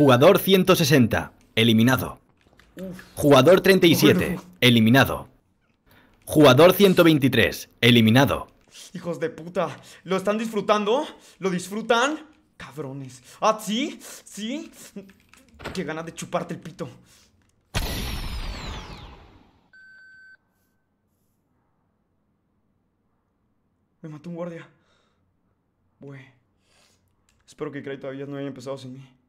Jugador 160, eliminado. Jugador 37, eliminado. Jugador 123, eliminado. Hijos de puta, ¿lo están disfrutando? ¿Lo disfrutan? Cabrones. Ah, sí, sí. Qué ganas de chuparte el pito. Me mató un guardia. Bueno, Espero que Cray todavía no haya empezado sin mí.